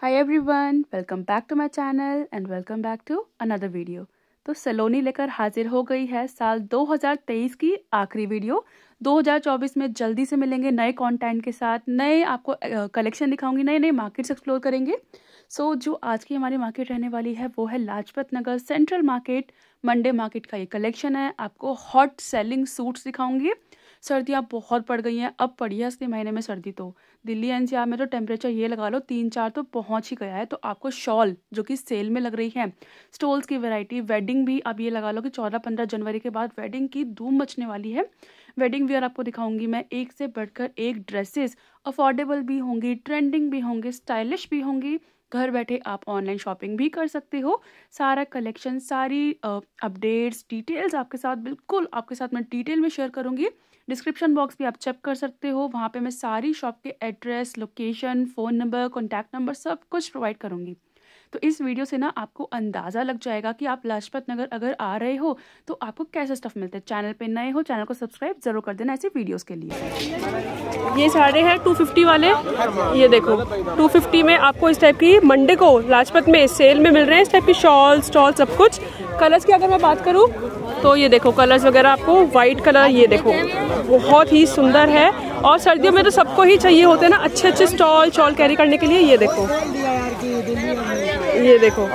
Hi everyone welcome back to my channel and welcome back to another video तो सलोनी लेकर हाजिर हो गई है साल 2023 की आखिरी वीडियो 2024 में जल्दी से मिलेंगे नए कंटेंट के साथ नए आपको कलेक्शन दिखाऊंगी नए नए मार्केट्स एक्सप्लोर करेंगे सो so, जो आज की हमारी मार्केट रहने वाली है वो है Lajpat Nagar central market Monday market का ये कलेक्शन है आपको हॉट सेलिंग सूट्स दिखाऊंगी सर्दियाँ बहुत पड़ गई हैं अब पड़ी है असली महीने में सर्दी तो दिल्ली एनसीआर में तो टेम्परेचर ये लगा लो तीन चार तो पहुँच ही गया है तो आपको शॉल जो कि सेल में लग रही है स्टोल्स की वेराइटी वेडिंग भी आप ये लगा लो कि चौदह पंद्रह जनवरी के बाद वेडिंग की धूम मचने वाली है वेडिंग वेयर आपको दिखाऊंगी मैं एक से बढ़कर एक ड्रेसेस अफोर्डेबल भी होंगी ट्रेंडिंग भी होंगी स्टाइलिश भी होंगी घर बैठे आप ऑनलाइन शॉपिंग भी कर सकते हो सारा कलेक्शन सारी अपडेट्स डिटेल्स आपके साथ बिल्कुल आपके साथ मैं डिटेल में शेयर करूंगी डिस्क्रिप्शन बॉक्स भी आप चेक कर सकते हो वहाँ पे मैं सारी शॉप के address location phone number contact number सब कुछ प्रोवाइड करूँगी तो इस वीडियो से ना आपको अंदाज़ा लग जाएगा कि आप लाजपत नगर अगर आ रहे हो तो आपको कैसे स्टफ मिलता है चैनल पे नए हो चैनल को सब्सक्राइब जरूर कर देना ऐसे वीडियोस के लिए ये सारे हैं 250 वाले ये देखो 250 में आपको इस टाइप की मंडे को लाजपत में सेल में मिल रहे हैं इस टाइप की शॉल स्टॉल सब कुछ कलर्स की अगर मैं बात करूँ तो ये देखो कलर्स वगैरह आपको वाइट कलर ये देखो बहुत ही सुंदर है और सर्दियों में तो सबको ही चाहिए होते हैं ना अच्छे अच्छे स्टॉल शॉल कैरी करने के लिए ये देखो ये देखो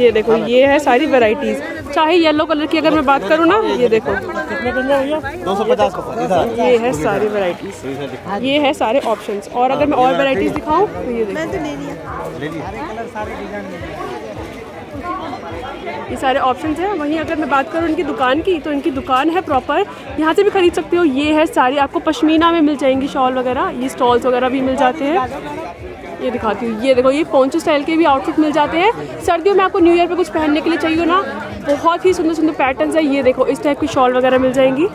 ये देखो ये है सारी वेराइटीज़ चाहे येलो कलर की अगर मैं बात करूँ ना ये देखो दो सौ पचास ये है सारी वेराइटीज ये है सारे ऑप्शन और अगर मैं हाँ, और वेराइटीज दिखाऊँ तो ये देखो ये सारे ऑप्शंस हैं वहीं अगर मैं बात करूँ इनकी दुकान की तो इनकी दुकान है प्रॉपर यहाँ से भी ख़रीद सकते हो ये है सारी आपको पश्मीना में मिल जाएंगी शॉल वगैरह ये स्टॉल्स वगैरह भी मिल जाते हैं ये दिखाती हूँ ये देखो ये पोंचो स्टाइल के भी आउटफिट मिल जाते हैं सर्दियों में आपको न्यू ईयर पर कुछ पहनने के लिए चाहिए ना बहुत ही सुंदर सुंदर पैटर्न है ये देखो इस टाइप की शॉल वगैरह मिल जाएंगी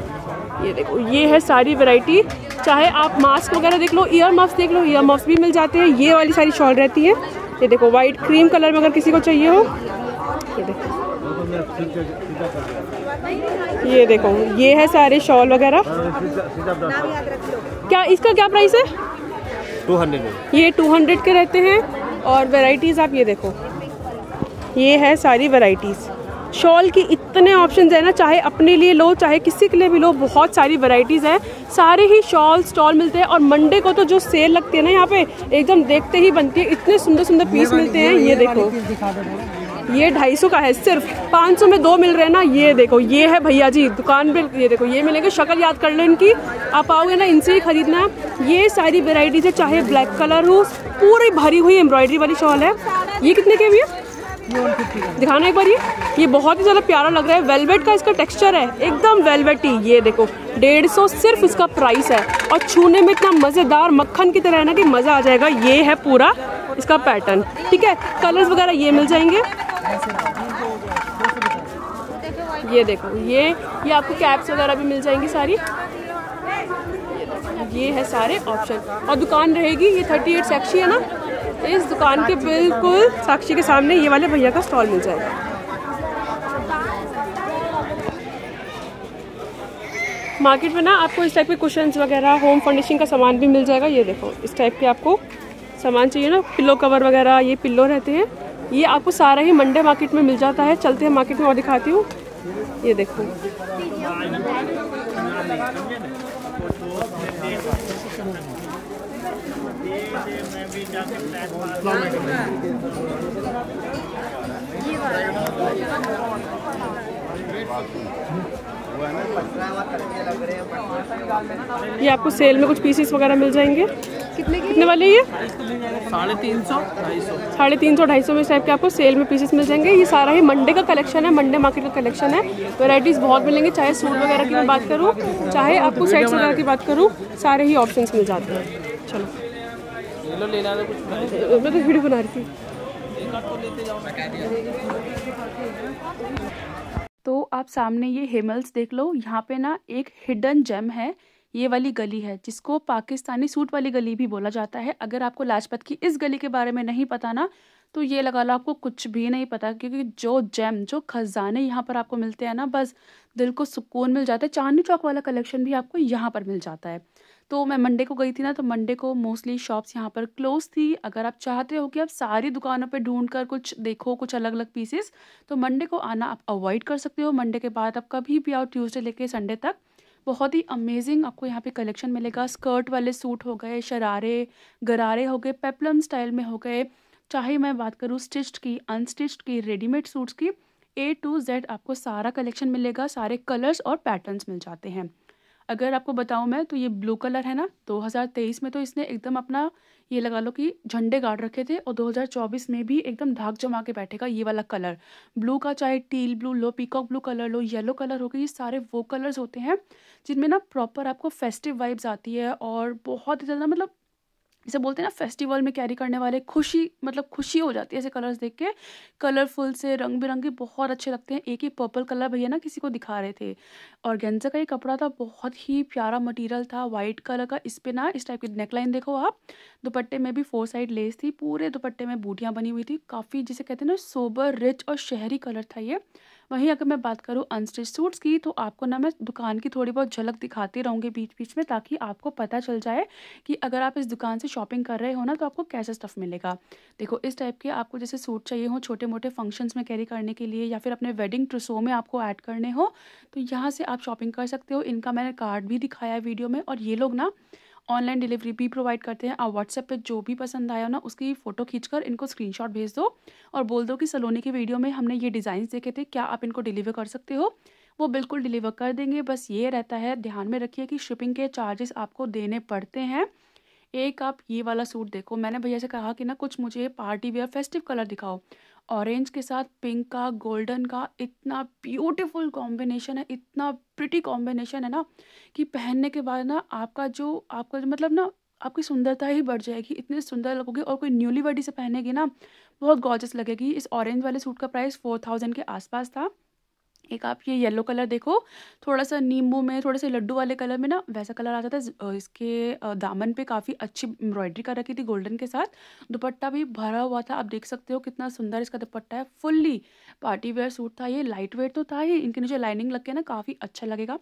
ये देखो ये है सारी वेराइटी चाहे आप मास्क वगैरह देख लो ईयर मफ्स देख लो ईयर मफ्स भी मिल जाते हैं ये वाली सारी शॉल रहती है ये देखो वाइट क्रीम कलर में अगर किसी को चाहिए हो ये देखो ये देखो ये है सारे शॉल वगैरह क्या इसका क्या प्राइस है टू हंड्रेड ये टू हंड्रेड के रहते हैं और वेराइटीज़ आप ये देखो ये है सारी वेराइटीज़ शॉल की इतने ऑप्शन है ना चाहे अपने लिए लो चाहे किसी के लिए भी लो बहुत सारी वैरायटीज़ हैं सारे ही शॉल स्टॉल मिलते हैं और मंडे को तो जो सेल लगती है ना यहाँ पे एकदम देखते ही बनती है इतने सुंदर सुंदर पीस मिलते हैं ये देखो ये ढाई सौ का है सिर्फ पाँच सौ में दो मिल रहे हैं ना ये देखो ये है भैया जी दुकान पे ये देखो ये मिलेंगे शक्ल याद कर लो इनकी आप आओगे ना इनसे ही खरीदना ये सारी वेराइटीज़ है चाहे ब्लैक कलर हो पूरी भरी हुई एम्ब्रॉयडरी वाली शॉल है ये कितने के भी है दिखाना एक बार ये ये बहुत ही ज़्यादा प्यारा लग रहा है वेलवेट का इसका टेक्सचर है एकदम वेलवेटी ये देखो डेढ़ सौ सिर्फ इसका प्राइस है और छूने में इतना मज़ेदार मक्खन की तरह है ना कि मज़ा आ जाएगा ये है पूरा इसका पैटर्न ठीक है कलर्स वगैरह ये मिल जाएंगे ये देखो ये ये आपको कैप्स वगैरह भी मिल जाएंगी सारी ये है सारे ऑप्शन और दुकान रहेगी ये थर्टी एट सेक्शी है ना इस दुकान के बिल्कुल साक्षी के सामने ये वाले भैया का स्टॉल मिल जाएगा मार्केट में ना आपको इस टाइप के क्वेश्चन वगैरह होम फर्निशिंग का सामान भी मिल जाएगा ये देखो इस टाइप के आपको सामान चाहिए ना पिल्लो कवर वगैरह ये पिल्लो रहते हैं ये आपको सारा ही मंडे मार्केट में मिल जाता है चलते हैं मार्केट में और दिखाती हूँ ये देखो ये ये आपको सेल में कुछ पीसेस वगैरह मिल जाएंगे कितने कितने वाले ये साढ़े तीन सौ ढाई सौ साढ़े तीन सौ ढाई सौ में इस टाइप के आपको सेल में पीसेस मिल जाएंगे ये सारा ही मंडे का कलेक्शन है मंडे मार्केट का कलेक्शन है वैराइटीज़ बहुत मिलेंगे चाहे सूट वगैरह की मैं बात करूँ चाहे आपको सेट्स वगैरह की बात करूँ सारे ही ऑप्शन मिल जाते हैं चलो मैं तो वीडियो बना रही थी तो आप सामने ये हेमल्स देख लो यहाँ पे ना एक हिडन जेम है ये वाली गली है जिसको पाकिस्तानी सूट वाली गली भी बोला जाता है अगर आपको लाजपत की इस गली के बारे में नहीं पता ना तो ये लगा लो आपको कुछ भी नहीं पता क्योंकि जो जेम जो खजाने यहाँ पर आपको मिलते हैं ना बस दिल को सुकून मिल जाता है चांदनी चौक वाला कलेक्शन भी आपको यहाँ पर मिल जाता है तो मैं मंडे को गई थी ना तो मंडे को मोस्टली शॉप्स यहाँ पर क्लोज थी अगर आप चाहते हो कि आप सारी दुकानों पे ढूंढ कर कुछ देखो कुछ अलग अलग पीसेस तो मंडे को आना आप अवॉइड कर सकते हो मंडे के बाद आप कभी भी आओ ट्यूसडे लेके संडे तक बहुत ही अमेजिंग आपको यहाँ पे कलेक्शन मिलेगा स्कर्ट वाले सूट हो गए शरारे गरारे हो गए पेपलम स्टाइल में हो गए चाहे मैं बात करूँ स्टिच्ड की अनस्टिच्ड की रेडीमेड सूट्स की ए टू जेड आपको सारा कलेक्शन मिलेगा सारे कलर्स और पैटर्न्स मिल जाते हैं अगर आपको बताऊँ मैं तो ये ब्लू कलर है ना 2023 में तो इसने एकदम अपना ये लगा लो कि झंडे गाड़ रखे थे और 2024 में भी एकदम धाक जमा के बैठेगा ये वाला कलर ब्लू का चाहे टील ब्लू लो पीकॉक ब्लू कलर लो येलो कलर हो गए ये सारे वो कलर्स होते हैं जिनमें ना प्रॉपर आपको फेस्टिव वाइब्स आती है और बहुत ही ज़्यादा मतलब इसे बोलते हैं ना फेस्टिवल में कैरी करने वाले खुशी मतलब खुशी हो जाती है ऐसे कलर्स देख के कलरफुल से रंग बिरंगे बहुत अच्छे लगते हैं एक ही पर्पल कलर भैया ना किसी को दिखा रहे थे और गेंजा का ये कपड़ा था बहुत ही प्यारा मटीरियल था वाइट कलर का इस पर ना इस टाइप की नेकलाइन देखो आप दुपट्टे में भी फोर साइड लेस थी पूरे दुपट्टे में बूटियाँ बनी हुई थी काफ़ी जिसे कहते हैं ना सोबर रिच और शहरी कलर था ये वहीं अगर मैं बात करूँ अनस्टिच सूट्स की तो आपको ना मैं दुकान की थोड़ी बहुत झलक दिखाती रहूँगी बीच बीच में ताकि आपको पता चल जाए कि अगर आप इस दुकान से शॉपिंग कर रहे हो ना तो आपको कैसा स्टफ़ मिलेगा देखो इस टाइप के आपको जैसे सूट चाहिए हो छोटे मोटे फंक्शंस में कैरी करने के लिए या फिर अपने वेडिंग ट्रसो में आपको ऐड करने हो तो यहाँ से आप शॉपिंग कर सकते हो इनका मैंने कार्ड भी दिखाया है वीडियो में और ये लोग ना ऑनलाइन डिलीवरी भी प्रोवाइड करते हैं आप व्हाट्सएप पे जो भी पसंद आया ना उसकी फ़ोटो खींचकर इनको स्क्रीनशॉट भेज दो और बोल दो कि सलोनी की वीडियो में हमने ये डिज़ाइन देखे थे क्या आप इनको डिलीवर कर सकते हो वो बिल्कुल डिलीवर कर देंगे बस ये रहता है ध्यान में रखिए कि शिपिंग के चार्जेस आपको देने पड़ते हैं एक आप ये वाला सूट देखो मैंने भैया से कहा कि ना कुछ मुझे पार्टी वेयर फेस्टिव कलर दिखाओ ऑरेंज के साथ पिंक का गोल्डन का इतना ब्यूटीफुल कॉम्बिनेशन है इतना प्रिटी कॉम्बिनेशन है ना कि पहनने के बाद ना आपका जो आपका जो मतलब ना आपकी सुंदरता ही बढ़ जाएगी इतनी सुंदर लगोगे और कोई न्यूली वर्डी से पहनेगी ना बहुत गॉर्जस लगेगी इस ऑरेंज वाले सूट का प्राइस फोर थाउजेंड के आसपास था एक आप ये येलो कलर देखो थोड़ा सा नींबू में थोड़े से लड्डू वाले कलर में ना वैसा कलर आ जाता इसके दामन पे काफ़ी अच्छी एम्ब्रॉयडरी कर रखी थी गोल्डन के साथ दुपट्टा भी भरा हुआ था आप देख सकते हो कितना सुंदर इसका दुपट्टा है फुल्ली पार्टी वेयर सूट था ये लाइट वेट तो था ही इनके नीचे लाइनिंग लग के ना काफ़ी अच्छा लगेगा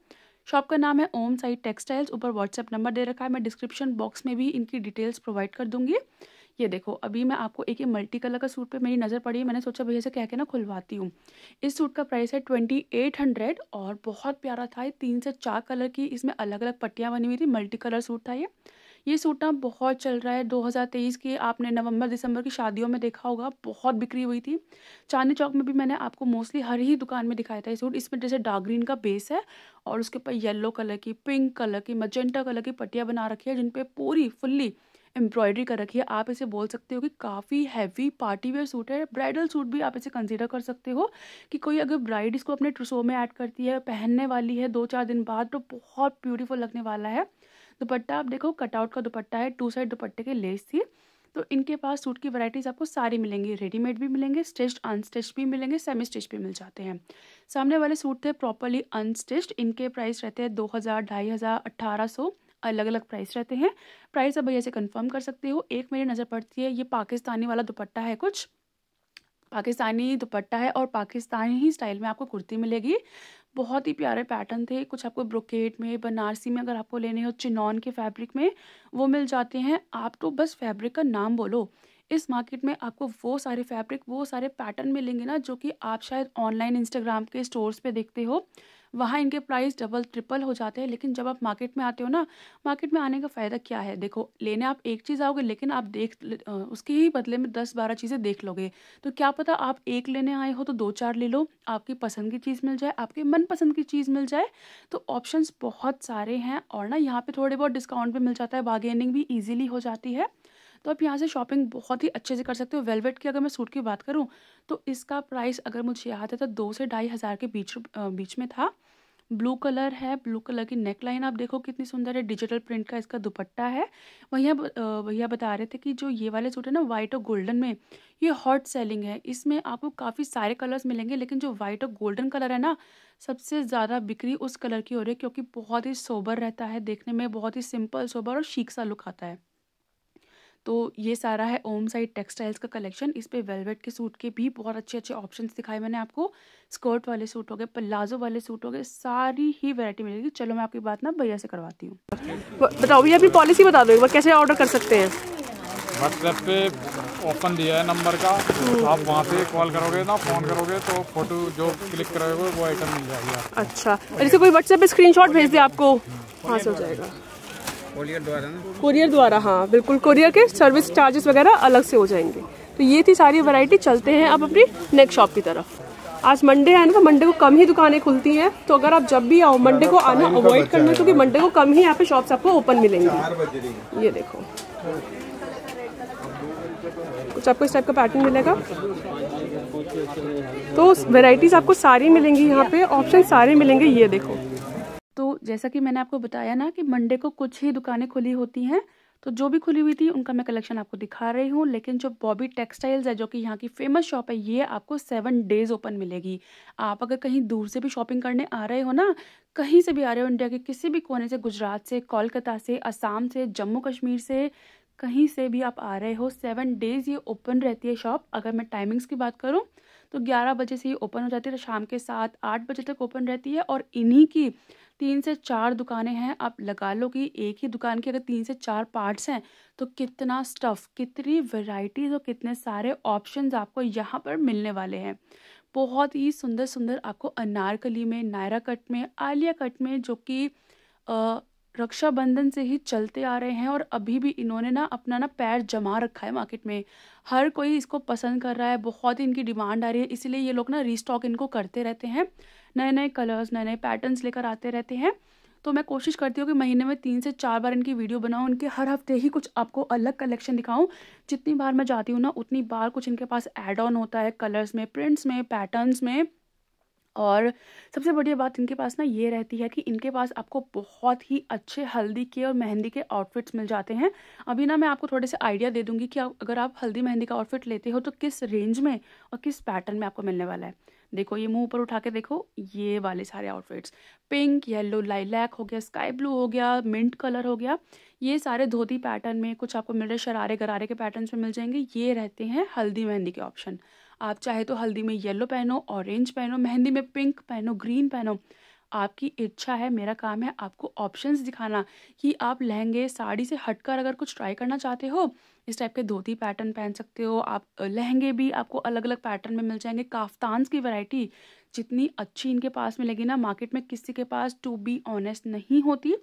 शॉप का नाम है ओम साइड टेक्सटाइल्स ऊपर व्हाट्सएप नंबर दे रखा है मैं डिस्क्रिप्शन बॉक्स में भी इनकी डिटेल्स प्रोवाइड कर दूंगी ये देखो अभी मैं आपको एक ही मल्टी कलर का सूट पे मेरी नज़र पड़ी है मैंने सोचा भैया से कह के ना खुलवाती हूँ इस सूट का प्राइस है ट्वेंटी एट हंड्रेड और बहुत प्यारा था ये तीन से चार कलर की इसमें अलग अलग पट्टियाँ बनी हुई थी मल्टी कलर सूट था ये ये सूट ना बहुत चल रहा है 2023 की आपने नवंबर दिसंबर की शादियों में देखा होगा बहुत बिक्री हुई थी चांदनी चौक में भी मैंने आपको मोस्टली हर ही दुकान में दिखाया था ये सूट इसमें जैसे डार्क ग्रीन का बेस है और उसके ऊपर येलो कलर की पिंक कलर की मजेंटा कलर की पट्टियाँ बना रखी है जिन पूरी फुल्ली एम्ब्रॉयडरी कर रखी है आप इसे बोल सकते हो कि काफ़ी हैवी पार्टी वेयर सूट है ब्राइडल सूट भी आप इसे कंसीडर कर सकते हो कि कोई अगर ब्राइड इसको अपने ट्रसो में ऐड करती है पहनने वाली है दो चार दिन बाद तो बहुत ब्यूटीफुल लगने वाला है दुपट्टा आप देखो कटआउट का दुपट्टा है टू साइड दुपट्टे के लेस थी तो इनके पास सूट की वैरायटीज़ आपको सारी मिलेंगी रेडीमेड भी मिलेंगे स्टिच्ड अनस्टिच्ड भी मिलेंगे सेमी स्टिच भी मिल जाते हैं सामने वाले सूट थे प्रॉपरली अनस्टिच्ड इनके प्राइस रहते हैं दो हज़ार ढाई हज़ार अट्ठारह सौ अलग अलग प्राइस रहते हैं प्राइस आप भैया से कंफर्म कर सकते हो एक मेरी नज़र पड़ती है ये पाकिस्तानी वाला दुपट्टा है कुछ पाकिस्तानी दुपट्टा है और पाकिस्तानी ही स्टाइल में आपको कुर्ती मिलेगी बहुत ही प्यारे पैटर्न थे कुछ आपको ब्रोकेट में बनारसी में अगर आपको लेने हो चिनॉन के फैब्रिक में वो मिल जाते हैं आप तो बस फैब्रिक का नाम बोलो इस मार्केट में आपको वो सारे फैब्रिक वो सारे पैटर्न मिलेंगे ना जो कि आप शायद ऑनलाइन इंस्टाग्राम के स्टोर्स पे देखते हो वहाँ इनके प्राइस डबल ट्रिपल हो जाते हैं लेकिन जब आप मार्केट में आते हो ना मार्केट में आने का फ़ायदा क्या है देखो लेने आप एक चीज़ आओगे लेकिन आप देख उसके ही बदले में दस बारह चीज़ें देख लोगे तो क्या पता आप एक लेने आए हो तो दो चार ले लो आपकी पसंद की चीज़ मिल जाए आपके मनपसंद की चीज़ मिल जाए तो ऑप्शन बहुत सारे हैं और ना यहाँ पर थोड़े बहुत डिस्काउंट भी मिल जाता है बार्गेनिंग भी ईजिली हो जाती है तो आप यहाँ से शॉपिंग बहुत ही अच्छे से कर सकते हो वेलवेट की अगर मैं सूट की बात करूँ तो इसका प्राइस अगर मुझे याद है तो दो से ढाई हज़ार के बीच बीच में था ब्लू कलर है ब्लू कलर की नेक लाइन आप देखो कितनी सुंदर है डिजिटल प्रिंट का इसका दुपट्टा है वही भैया बता रहे थे कि जो ये वाले सूट है ना वाइट और गोल्डन में ये हॉट सेलिंग है इसमें आपको काफ़ी सारे कलर्स मिलेंगे लेकिन जो वाइट और गोल्डन कलर है ना सबसे ज़्यादा बिक्री उस कलर की हो रही है क्योंकि बहुत ही सोबर रहता है देखने में बहुत ही सिंपल सोबर और शीक सा लुक आता है तो ये सारा है ओम साइड टेक्सटाइल्स का कलेक्शन इस पर वेलवेट के सूट के भी बहुत अच्छे अच्छे ऑप्शंस दिखाए मैंने आपको स्कर्ट वाले सूट हो गए प्लाजो वाले सूट हो गए सारी ही वैरायटी मिलेगी चलो मैं आपकी बात ना भैया से करवाती हूँ बताओ भैया अभी पॉलिसी बता दो कैसे ऑर्डर कर सकते हैं व्हाट्सएप मतलब पे ओपन दिया है नंबर का हम्म। आप वहाँ से कॉल करोगे ना फोन करोगे तो फोटो जो क्लिक करोगे वो आइटम मिल जाएगा अच्छा जैसे कोई व्हाट्सएप पे स्क्रीनशॉट भेज दे आपको हम्म। हाँ से हो जाएगा कोरियर द्वारा कोरियर द्वारा हाँ बिल्कुल कोरियर के सर्विस चार्जेस वगैरह अलग से हो जाएंगे तो ये थी सारी वैरायटी चलते हैं आप अपनी नेक्स्ट शॉप की तरफ आज मंडे है ना मंडे तो को कम ही दुकानें खुलती हैं तो अगर आप जब भी आओ मंडे को आना अवॉइड करना क्योंकि मंडे को कम ही यहाँ पे शॉप्स आपको ओपन मिलेंगे ये देखो कुछ आपको इस टाइप का पैटर्न मिलेगा तो वैरायटीज़ आपको सारी मिलेंगी यहाँ पे ऑप्शन सारे मिलेंगे ये देखो तो जैसा कि मैंने आपको बताया ना कि मंडे को कुछ ही दुकानें खुली होती हैं तो जो भी खुली हुई थी उनका मैं कलेक्शन आपको दिखा रही हूँ लेकिन जो बॉबी टेक्सटाइल्स है जो कि यहाँ की फेमस शॉप है ये आपको सेवन डेज ओपन मिलेगी आप अगर कहीं दूर से भी शॉपिंग करने आ रहे हो ना कहीं से भी आ रहे हो इंडिया के किसी भी कोने से गुजरात से कोलकाता से असम से जम्मू कश्मीर से कहीं से भी आप आ रहे हो सेवन डेज ये ओपन रहती है शॉप अगर मैं टाइमिंग्स की बात करूँ तो ग्यारह बजे से ये ओपन हो जाती है तो शाम के साथ आठ बजे तक ओपन रहती है और इन्हीं की तीन से चार दुकानें हैं आप लगा लो कि एक ही दुकान के अगर तीन से चार पार्ट्स हैं तो कितना स्टफ़ कितनी वेराइटीज़ और कितने सारे ऑप्शंस आपको यहाँ पर मिलने वाले हैं बहुत ही सुंदर सुंदर आपको अनारकली में नायरा कट में आलिया कट में जो कि रक्षाबंधन से ही चलते आ रहे हैं और अभी भी इन्होंने ना अपना ना पैर जमा रखा है मार्केट में हर कोई इसको पसंद कर रहा है बहुत ही इनकी डिमांड आ रही है इसीलिए ये लोग ना रीस्टॉक इनको करते रहते हैं नए नए कलर्स नए नए पैटर्न्स लेकर आते रहते हैं तो मैं कोशिश करती हूँ कि महीने में तीन से चार बार इनकी वीडियो बनाऊँ उनके हर हफ्ते ही कुछ आपको अलग कलेक्शन दिखाऊँ जितनी बार मैं जाती हूँ ना उतनी बार कुछ इनके पास एड ऑन होता है कलर्स में प्रिंट्स में पैटर्न्स में और सबसे बढ़िया बात इनके पास ना ये रहती है कि इनके पास आपको बहुत ही अच्छे हल्दी के और मेहंदी के आउटफिट्स मिल जाते हैं अभी ना मैं आपको थोड़े से आइडिया दे दूंगी कि अगर आप हल्दी मेहंदी का आउटफिट लेते हो तो किस रेंज में और किस पैटर्न में आपको मिलने वाला है देखो ये मुंह ऊपर उठा के देखो ये वाले सारे आउटफिट्स पिंक येलो लाइलैक हो गया स्काई ब्लू हो गया मिंट कलर हो गया ये सारे धोती पैटर्न में कुछ आपको मिल रहे शरारे गरारे के पैटर्न्स में मिल जाएंगे ये रहते हैं हल्दी मेहंदी के ऑप्शन आप चाहे तो हल्दी में येलो पहनो ऑरेंज पहनो मेहंदी में पिंक पहनो ग्रीन पहनो आपकी इच्छा है मेरा काम है आपको ऑप्शंस दिखाना कि आप लहंगे साड़ी से हटकर अगर कुछ ट्राई करना चाहते हो इस टाइप के धोती पैटर्न पहन सकते हो आप लहंगे भी आपको अलग अलग पैटर्न में मिल जाएंगे काफ्तान्स की वैरायटी जितनी अच्छी इनके पास मिलेगी ना मार्केट में किसी के पास टू बी ऑनेस्ट नहीं होती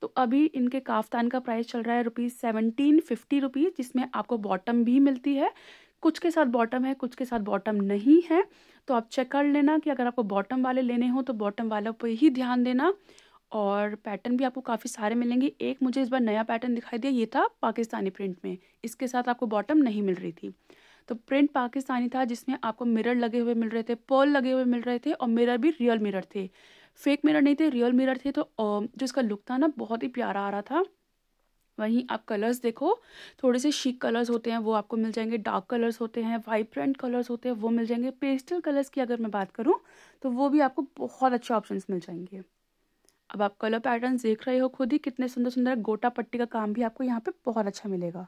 तो अभी इनके काफ्तान का प्राइस चल रहा है रुपीज़ सेवनटीन फिफ्टी रुपीज़ जिसमें आपको बॉटम भी मिलती है कुछ के साथ बॉटम है कुछ के साथ बॉटम नहीं है तो आप चेक कर लेना कि अगर आपको बॉटम वाले लेने हो तो बॉटम वालों पर ही ध्यान देना और पैटर्न भी आपको काफ़ी सारे मिलेंगे एक मुझे इस बार नया पैटर्न दिखाई दिया ये था पाकिस्तानी प्रिंट में इसके साथ आपको बॉटम नहीं मिल रही थी तो प्रिंट पाकिस्तानी था जिसमें आपको मिरर लगे हुए मिल रहे थे पर्ल लगे हुए मिल रहे थे और मिरर भी रियल मिरर थे फेक मिरर नहीं थे रियल मिरर थे तो जो इसका लुक था ना बहुत ही प्यारा आ रहा था वहीं आप कलर्स देखो थोड़े से शीक कलर्स होते हैं वो आपको मिल जाएंगे डार्क कलर्स होते हैं वाइब्रेंट कलर्स होते हैं वो मिल जाएंगे पेस्टल कलर्स की अगर मैं बात करूँ तो वो भी आपको बहुत अच्छे ऑप्शन मिल जाएंगे अब आप कलर पैटर्न देख रहे हो खुद ही कितने सुंदर सुंदर गोटा पट्टी का काम भी आपको यहाँ पर बहुत अच्छा मिलेगा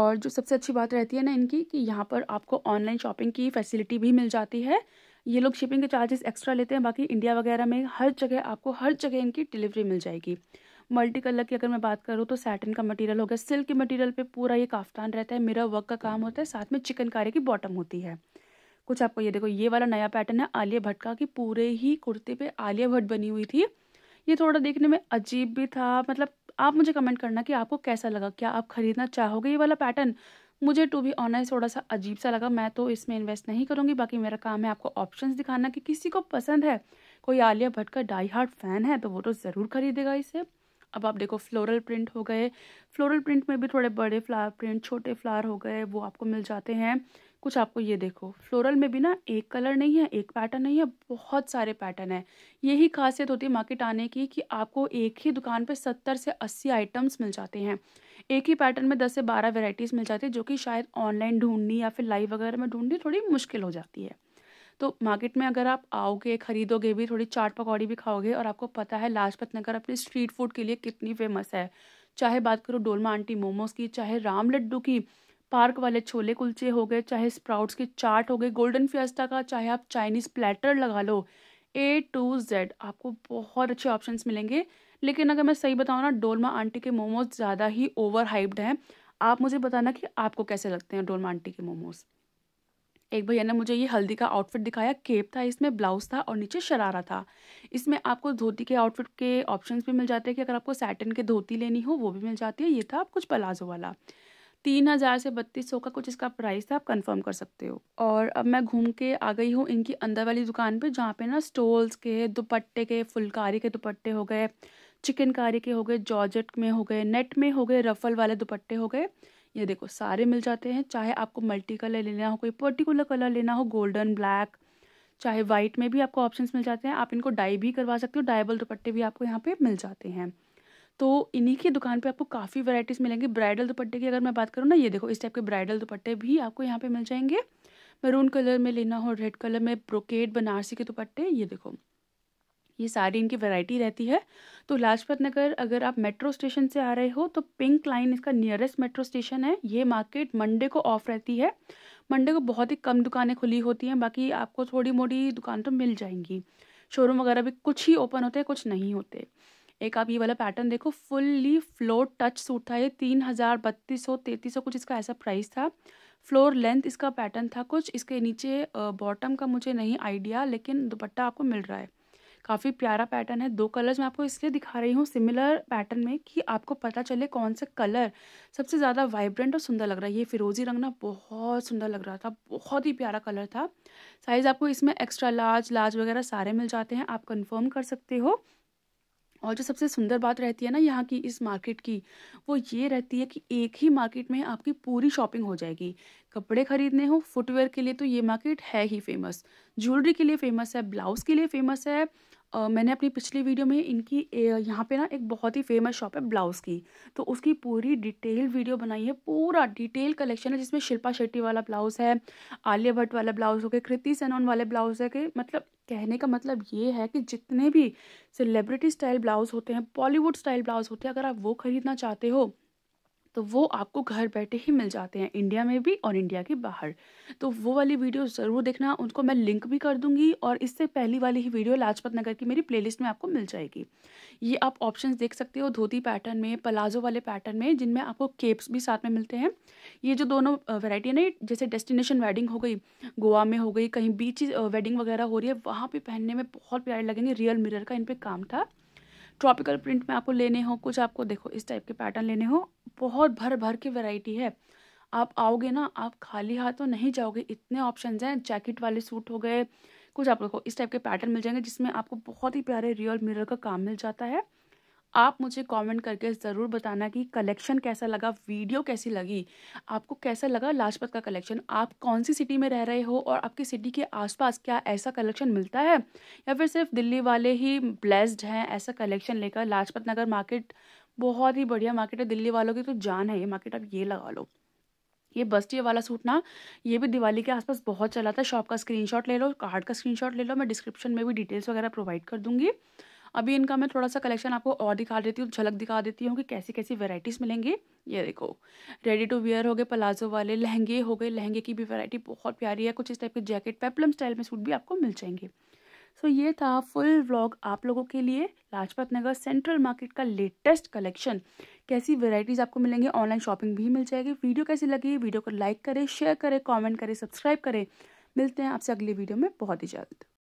और जो सबसे अच्छी बात रहती है ना इनकी कि यहाँ पर आपको ऑनलाइन शॉपिंग की फैसिलिटी भी मिल जाती है ये लोग शिपिंग के चार्जेस एक्स्ट्रा लेते हैं बाकी इंडिया वगैरह में हर जगह आपको हर जगह इनकी डिलीवरी मिल जाएगी मल्टी कलर की अगर मैं बात करूँ तो सैटन का मटेरियल हो गया सिल्क के मटेरियल पे पूरा ये काफ्तान रहता है मेरा वर्क का काम होता है साथ में चिकनकारी की बॉटम होती है कुछ आपको ये देखो ये वाला नया पैटर्न है आलिया भट्ट का कि पूरे ही कुर्ते पे आलिया भट्ट बनी हुई थी ये थोड़ा देखने में अजीब भी था मतलब आप मुझे कमेंट करना कि आपको कैसा लगा क्या आप खरीदना चाहोगे ये वाला पैटर्न मुझे टू बी ऑनलाइन थोड़ा सा अजीब सा लगा मैं तो इसमें इन्वेस्ट नहीं करूँगी बाकी मेरा काम है आपको ऑप्शंस दिखाना कि किसी को पसंद है कोई आलिया भट्ट का डाई हार्ट फैन है तो वो तो ज़रूर खरीदेगा इसे अब आप देखो फ्लोरल प्रिंट हो गए फ्लोरल प्रिंट में भी थोड़े बड़े फ्लावर प्रिंट छोटे फ्लावर हो गए वो आपको मिल जाते हैं कुछ आपको ये देखो फ्लोरल में भी ना एक कलर नहीं है एक पैटर्न नहीं है बहुत सारे पैटर्न है यही खासियत होती है मार्केट आने की कि आपको एक ही दुकान पे सत्तर से अस्सी आइटम्स मिल जाते हैं एक ही पैटर्न में दस से बारह वेराइटीज़ मिल जाती है जो कि शायद ऑनलाइन ढूंढनी या फिर लाइव वगैरह में ढूंढनी थोड़ी मुश्किल हो जाती है तो मार्केट में अगर आप आओगे खरीदोगे भी थोड़ी चाट पकौड़ी भी खाओगे और आपको पता है लाजपत नगर अपने स्ट्रीट फूड के लिए कितनी फेमस है चाहे बात करो डोलमा आंटी मोमोज की चाहे राम लड्डू की पार्क वाले छोले कुलचे हो गए चाहे स्प्राउट्स की चाट हो गई गोल्डन फियास्टा का चाहे आप चाइनीज़ प्लेटर लगा लो ए टू जेड आपको बहुत अच्छे ऑप्शन मिलेंगे लेकिन अगर मैं सही बताऊँ ना डोलमा आंटी के मोमोज ज़्यादा ही ओवर हाइप्ड हैं आप मुझे बताना कि आपको कैसे लगते हैं डोलमा आंटी के मोमोज़ एक भैया ने मुझे ये हल्दी का आउटफिट दिखाया केप था इसमें ब्लाउज था और नीचे शरारा था इसमें आपको धोती के आउटफिट के ऑप्शंस भी मिल जाते हैं कि अगर आपको सैटन के धोती लेनी हो वो भी मिल जाती है ये था आप कुछ प्लाजो वाला तीन हज़ार से बत्तीस सौ का कुछ इसका प्राइस था आप कंफर्म कर सकते हो और अब मैं घूम के आ गई हूँ इनकी अंदर वाली दुकान पे जहाँ पे ना स्टोल्स के दुपट्टे के फुलकारी के दुपट्टे हो गए चिकनकारी के हो गए जॉर्जट में हो गए नेट में हो गए रफल वाले दुपट्टे हो गए ये देखो सारे मिल जाते हैं चाहे आपको मल्टी कलर लेना हो कोई पर्टिकुलर कलर लेना हो गोल्डन ब्लैक चाहे वाइट में भी आपको ऑप्शन मिल जाते हैं आप इनको डाई भी करवा सकते हो डाइबल दुपट्टे भी आपको यहाँ पे मिल जाते हैं तो इन्हीं की दुकान पे आपको काफ़ी वैरायटीज मिलेंगी ब्राइडल दुपट्टे की अगर मैं बात करूँ ना ये देखो इस टाइप के ब्राइडल दुपट्टे भी आपको यहाँ पे मिल जाएंगे मैरून कलर में लेना हो रेड कलर में ब्रोकेड बनारसी के दुपट्टे ये देखो ये सारी इनकी वैरायटी रहती है तो लाजपत नगर अगर आप मेट्रो स्टेशन से आ रहे हो तो पिंक लाइन इसका नियरेस्ट मेट्रो स्टेशन है ये मार्केट मंडे को ऑफ रहती है मंडे को बहुत ही कम दुकानें खुली होती हैं बाकी आपको थोड़ी मोटी दुकान तो मिल जाएंगी शोरूम वगैरह भी कुछ ही ओपन होते हैं कुछ नहीं होते एक आप ये वाला पैटर्न देखो फुल्ली फ्लोर टच सूट था ये तीन हज़ार बत्तीस सौ तैंतीस सौ कुछ इसका ऐसा प्राइस था फ्लोर लेंथ इसका पैटर्न था कुछ इसके नीचे बॉटम का मुझे नहीं आइडिया लेकिन दुपट्टा आपको मिल रहा है काफ़ी प्यारा पैटर्न है दो कलर्स मैं आपको इसलिए दिखा रही हूँ सिमिलर पैटर्न में कि आपको पता चले कौन सा कलर सबसे ज़्यादा वाइब्रेंट और सुंदर लग रहा है ये फिरोजी रंग ना बहुत सुंदर लग रहा था बहुत ही प्यारा कलर था साइज़ आपको इसमें एक्स्ट्रा लार्ज लार्ज वगैरह सारे मिल जाते हैं आप कन्फर्म कर सकते हो और जो सबसे सुंदर बात रहती है ना यहाँ की इस मार्केट की वो ये रहती है कि एक ही मार्केट में आपकी पूरी शॉपिंग हो जाएगी कपड़े खरीदने हो फुटवेयर के लिए तो ये मार्केट है ही फेमस ज्वेलरी के लिए फेमस है ब्लाउज़ के लिए फेमस है मैंने अपनी पिछली वीडियो में इनकी यहाँ पे ना एक बहुत ही फेमस शॉप है ब्लाउज़ की तो उसकी पूरी डिटेल वीडियो बनाई है पूरा डिटेल कलेक्शन है जिसमें शिल्पा शेट्टी वाला ब्लाउज़ है आलिया भट्ट वाला ब्लाउज़ हो गया कृति सेनोन वाले ब्लाउज़ है के मतलब कहने का मतलब ये है कि जितने भी सेलिब्रिटी स्टाइल ब्लाउज़ होते हैं बॉलीवुड स्टाइल ब्लाउज़ होते हैं अगर आप वो ख़रीदना चाहते हो तो वो आपको घर बैठे ही मिल जाते हैं इंडिया में भी और इंडिया के बाहर तो वो वाली वीडियो ज़रूर देखना उनको मैं लिंक भी कर दूंगी और इससे पहली वाली ही वीडियो लाजपत नगर की मेरी प्लेलिस्ट में आपको मिल जाएगी ये आप ऑप्शंस देख सकते हो धोती पैटर्न में पलाजो वाले पैटर्न में जिनमें आपको केप्स भी साथ में मिलते हैं ये जो दोनों वेराइटी है ना जैसे डेस्टिनेशन वेडिंग हो गई गोवा में हो गई कहीं बीच वेडिंग वगैरह हो रही है वहाँ पर पहनने में बहुत प्यारे लगेंगे रियल मिरर का इन पर काम था ट्रॉपिकल प्रिंट में आपको लेने हो कुछ आपको देखो इस टाइप के पैटर्न लेने हो बहुत भर भर की वैरायटी है आप आओगे ना आप खाली हाथों तो नहीं जाओगे इतने ऑप्शन हैं जैकेट वाले सूट हो गए कुछ आपको इस टाइप के पैटर्न मिल जाएंगे जिसमें आपको बहुत ही प्यारे रियल मिरर का काम मिल जाता है आप मुझे कमेंट करके ज़रूर बताना कि कलेक्शन कैसा लगा वीडियो कैसी लगी आपको कैसा लगा लाजपत का कलेक्शन आप कौन सी सिटी में रह रहे हो और आपकी सिटी के आसपास क्या ऐसा कलेक्शन मिलता है या फिर सिर्फ दिल्ली वाले ही ब्लेस्ड हैं ऐसा कलेक्शन लेकर लाजपत नगर मार्केट बहुत ही बढ़िया मार्केट है दिल्ली वालों की तो जान है ये मार्केट आप ये लगा लो ये बस्टी वाला सूट ना ये भी दिवाली के आसपास बहुत चला था शॉप का स्क्रीनशॉट ले लो कार्ड का स्क्रीनशॉट ले लो मैं डिस्क्रिप्शन में भी डिटेल्स वगैरह प्रोवाइड कर दूंगी अभी इनका मैं थोड़ा सा कलेक्शन आपको और दिखा देती हूँ झलक दिखा देती हूँ कि कैसी कैसी वेराइटीज़ मिलेंगी ये देखो रेडी टू वेयर हो गए प्लाजो वाले लहंगे हो गए लहंगे की भी वैरायटी बहुत प्यारी है कुछ इस टाइप के जैकेट पेपलम स्टाइल में सूट भी आपको मिल जाएंगे सो so, ये था फुल व्लॉग आप लोगों के लिए लाजपत नगर सेंट्रल मार्केट का लेटेस्ट कलेक्शन कैसी वेराइटीज़ आपको मिलेंगे ऑनलाइन शॉपिंग भी मिल जाएगी वीडियो कैसी लगी वीडियो को लाइक करें शेयर करें कमेंट करें सब्सक्राइब करें मिलते हैं आपसे अगले वीडियो में बहुत ही जल्द